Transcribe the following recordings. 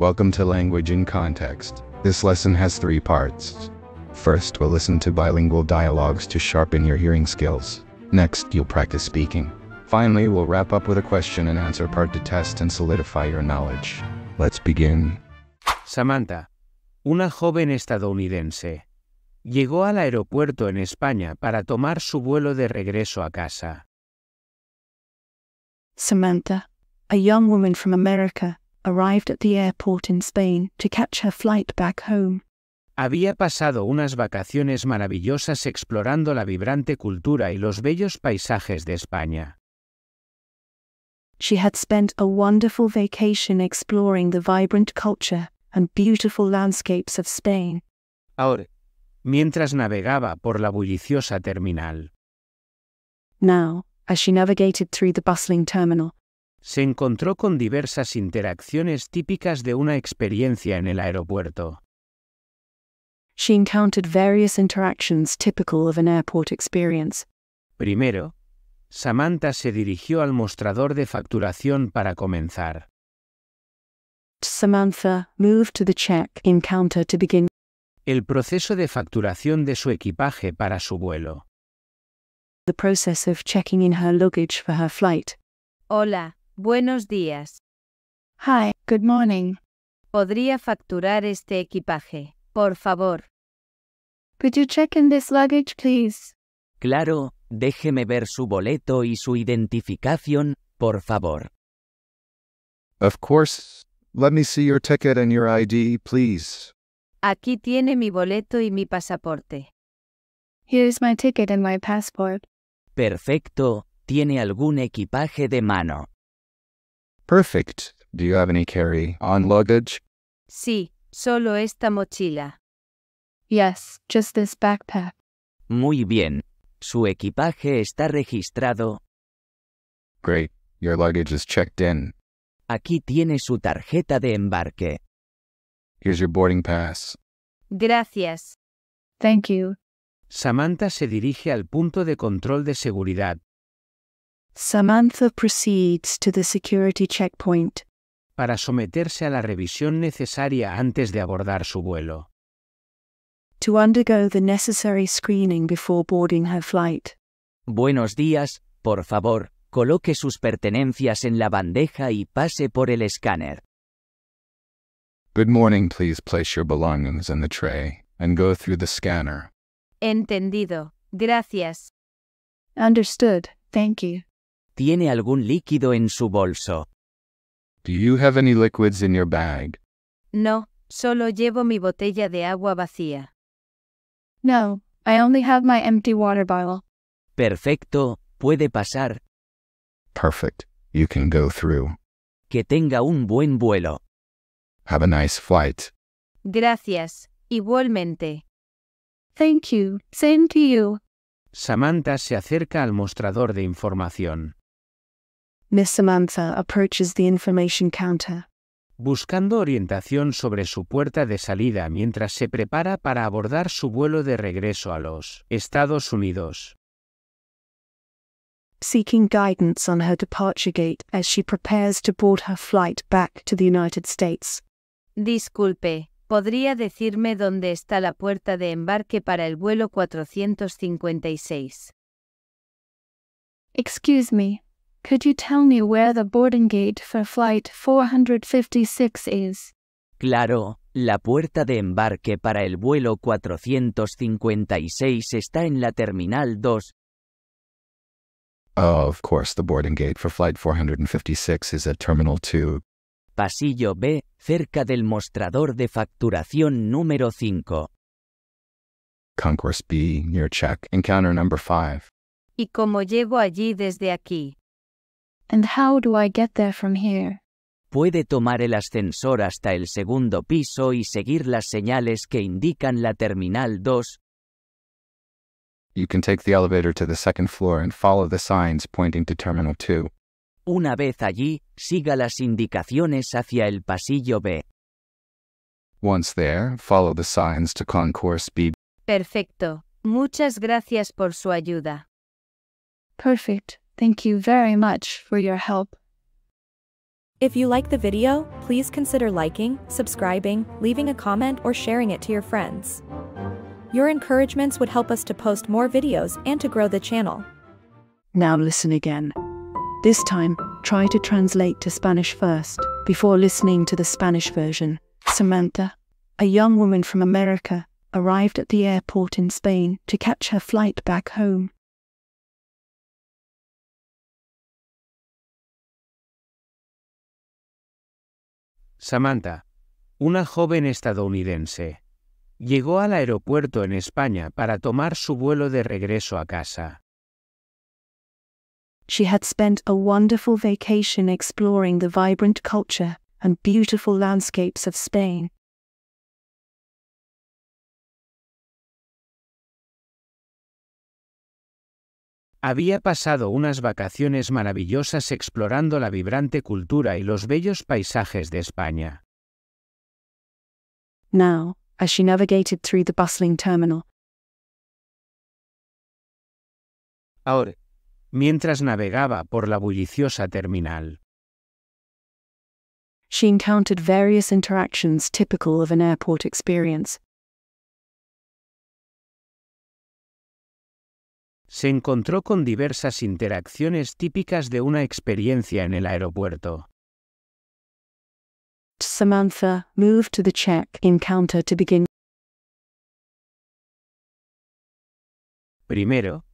Welcome to Language in Context. This lesson has three parts. First, we'll listen to bilingual dialogues to sharpen your hearing skills. Next, you'll practice speaking. Finally, we'll wrap up with a question and answer part to test and solidify your knowledge. Let's begin. Samantha, una joven estadounidense, llegó al aeropuerto en España para tomar su vuelo de regreso a casa. Samantha, a young woman from America, arrived at the airport in Spain to catch her flight back home. Había pasado unas vacaciones maravillosas explorando la vibrante cultura y los bellos paisajes de España. She had spent a wonderful vacation exploring the vibrant culture and beautiful landscapes of Spain. Ahora, mientras navegaba por la bulliciosa terminal. Now, as she navigated through the bustling terminal, se encontró con diversas interacciones típicas de una experiencia en el aeropuerto. She encountered various interactions typical of an airport experience. Primero, Samantha se dirigió al mostrador de facturación para comenzar. Samantha moved to the check-in counter to begin. El proceso de facturación de su equipaje para su vuelo. The process of checking in her luggage for her flight. Hola, Buenos días. Hi, good morning. ¿Podría facturar este equipaje, por favor? Could you check in this luggage, please? Claro, déjeme ver su boleto y su identificación, por favor. Of course. Let me see your ticket and your ID, please. Aquí tiene mi boleto y mi pasaporte. Here is my ticket and my passport. Perfecto. ¿Tiene algún equipaje de mano? Perfect. Do you have any carry-on luggage? Sí, solo esta mochila. Yes, just this backpack. Muy bien. Su equipaje está registrado. Great. Your luggage is checked in. Aquí tiene su tarjeta de embarque. Here's your boarding pass. Gracias. Thank you. Samantha se dirige al punto de control de seguridad, Samantha proceeds to the security checkpoint. Para someterse a la revisión necesaria antes de abordar su vuelo. To undergo the necessary screening before boarding her flight. Buenos días, por favor, coloque sus pertenencias en la bandeja y pase por el escáner. Good morning, please place your belongings in the tray and go through the scanner. Entendido. Gracias. Understood. Thank you. ¿Tiene algún líquido en su bolso? Do you have any liquids in your bag? No, solo llevo mi botella de agua vacía. No, I only have my empty water bottle. Perfecto, puede pasar. Perfect. You can go through. Que tenga un buen vuelo. Have a nice flight. Gracias, igualmente. Thank you, same to you. Samantha se acerca al mostrador de información. Miss Samantha approaches the information counter. Buscando orientación sobre su puerta de salida mientras se prepara para abordar su vuelo de regreso a los Estados Unidos. Seeking guidance on her departure gate as she prepares to board her flight back to the United States. Disculpe, ¿podría decirme dónde está la puerta de embarque para el vuelo 456? Excuse me, Could you tell me where the boarding gate for flight 456 is? Claro, la puerta de embarque para el vuelo 456 está en la terminal 2. Oh, of course, the boarding gate for flight 456 is at terminal 2. Pasillo B, cerca del mostrador de facturación número 5. Concourse B, near check, encounter number 5. Y cómo llego allí desde aquí. And how do I get there from here? Puede tomar el ascensor hasta el segundo piso y seguir las señales que indican la terminal 2. You can take the elevator to the second floor and follow the signs pointing to terminal 2. Una vez allí, siga las indicaciones hacia el pasillo B. Once there, follow the signs to concourse B. Perfecto. Muchas gracias por su ayuda. Perfect. Thank you very much for your help. If you like the video, please consider liking, subscribing, leaving a comment or sharing it to your friends. Your encouragements would help us to post more videos and to grow the channel. Now listen again. This time, try to translate to Spanish first, before listening to the Spanish version. Samantha, a young woman from America, arrived at the airport in Spain to catch her flight back home. Samantha, una joven estadounidense, llegó al aeropuerto en España para tomar su vuelo de regreso a casa. She had spent a wonderful vacation exploring the vibrant culture and beautiful landscapes of Spain. Había pasado unas vacaciones maravillosas explorando la vibrante cultura y los bellos paisajes de España. Now, as she navigated through the bustling terminal. Ahora, mientras navegaba por la bulliciosa terminal. She encountered various interactions typical of an airport experience. se encontró con diversas interacciones típicas de una experiencia en el aeropuerto. Samantha moved to the check-in to begin. Primero,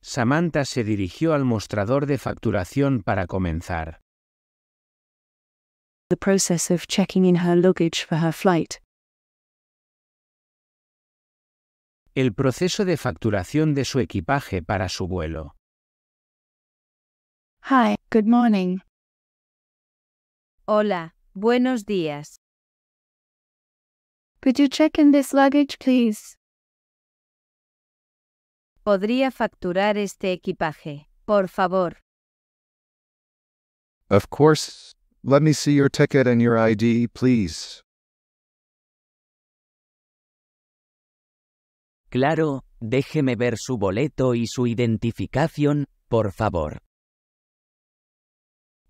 Samantha se dirigió al mostrador de facturación para comenzar. The process of checking in her luggage for her flight el proceso de facturación de su equipaje para su vuelo. Hi, good morning. Hola, buenos días. Could you check in this luggage, please? Podría facturar este equipaje, por favor. Of course. Let me see your ticket and your ID, please. Claro, déjeme ver su boleto y su identificación, por favor.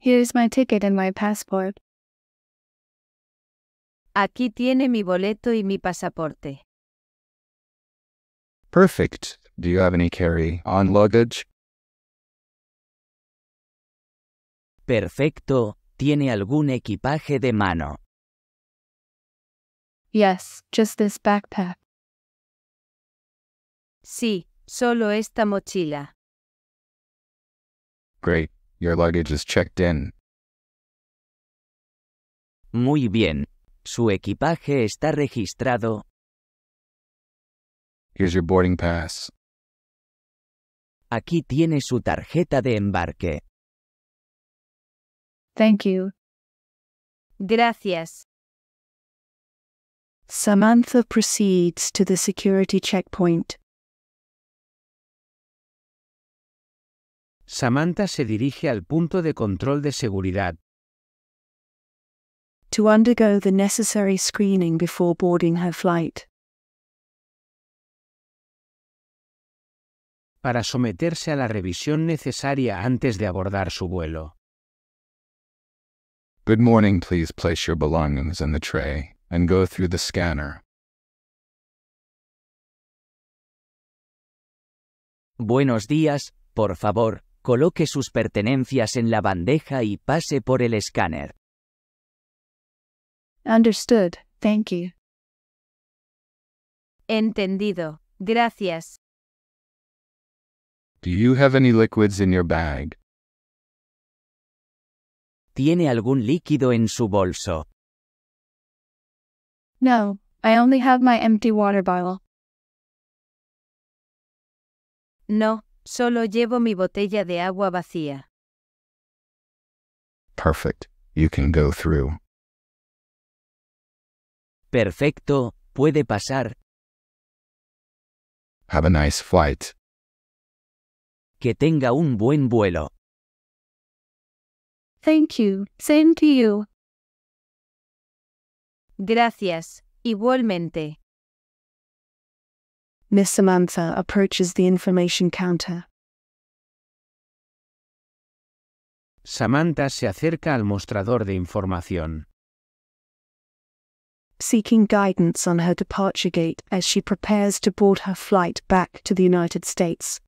Here's my ticket and my passport. Aquí tiene mi boleto y mi pasaporte. Perfect. Do you have any carry-on luggage? Perfecto. ¿Tiene algún equipaje de mano? Yes, just this backpack. Sí, solo esta mochila. Great, your luggage is checked in. Muy bien, su equipaje está registrado. Here's your boarding pass. Aquí tiene su tarjeta de embarque. Thank you. Gracias. Samantha proceeds to the security checkpoint. Samantha se dirige al punto de control de seguridad. To undergo the necessary screening before boarding her flight. Para someterse a la revisión necesaria antes de abordar su vuelo. Good morning, please place your belongings in the tray and go through the scanner. Buenos días, por favor, coloque sus pertenencias en la bandeja y pase por el escáner. Understood, thank you. Entendido, gracias. Do you have any liquids in your bag? ¿Tiene algún líquido en su bolso? No, I only have my empty water bottle. No, Solo llevo mi botella de agua vacía. Perfect. You can go through. Perfecto, puede pasar. Have a nice flight. Que tenga un buen vuelo. Thank you. you. Gracias, igualmente. Miss Samantha approaches the information counter. Samantha se acerca al mostrador de información. Seeking guidance on her departure gate as she prepares to board her flight back to the United States.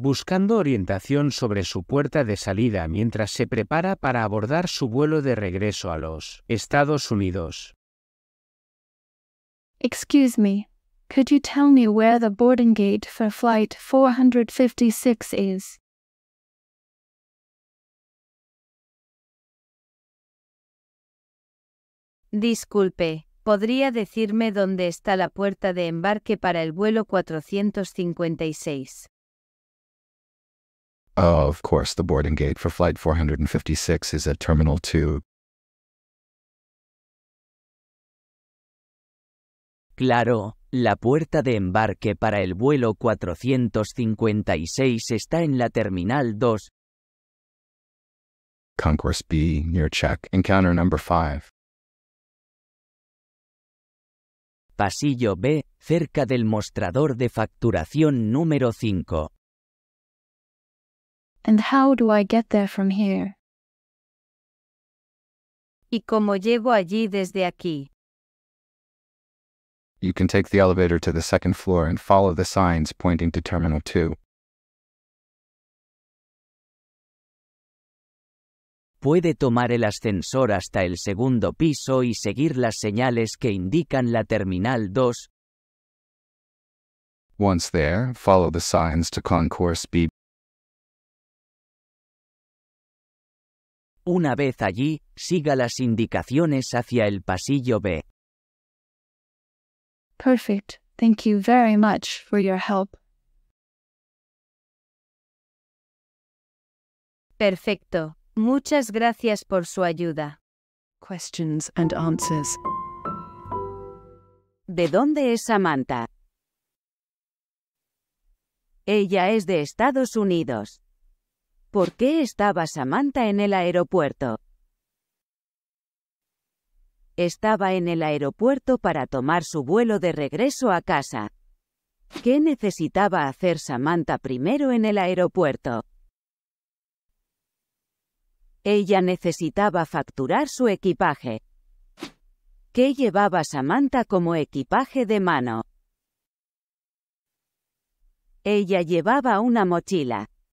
buscando orientación sobre su puerta de salida mientras se prepara para abordar su vuelo de regreso a los Estados Unidos. Disculpe, ¿podría decirme dónde está la puerta de embarque para el vuelo 456? Oh, of course, the boarding gate for Flight 456 is at Terminal 2. Claro, la puerta de embarque para el vuelo 456 está en la Terminal 2. Concourse B, near check, encounter number 5. Pasillo B, cerca del mostrador de facturación número 5. And how do I get there from here? ¿Y cómo llego allí desde aquí? You can take the elevator to the second floor and follow the signs pointing to Terminal 2. Puede tomar el ascensor hasta el segundo piso y seguir las señales que indican la Terminal 2. Once there, follow the signs to Concourse B. Una vez allí, siga las indicaciones hacia el pasillo B. Perfect. Thank you very much for your help. Perfecto. Muchas gracias por su ayuda. Questions and answers. ¿De dónde es Samantha? Ella es de Estados Unidos. ¿Por qué estaba Samantha en el aeropuerto? Estaba en el aeropuerto para tomar su vuelo de regreso a casa. ¿Qué necesitaba hacer Samantha primero en el aeropuerto? Ella necesitaba facturar su equipaje. ¿Qué llevaba Samantha como equipaje de mano? Ella llevaba una mochila.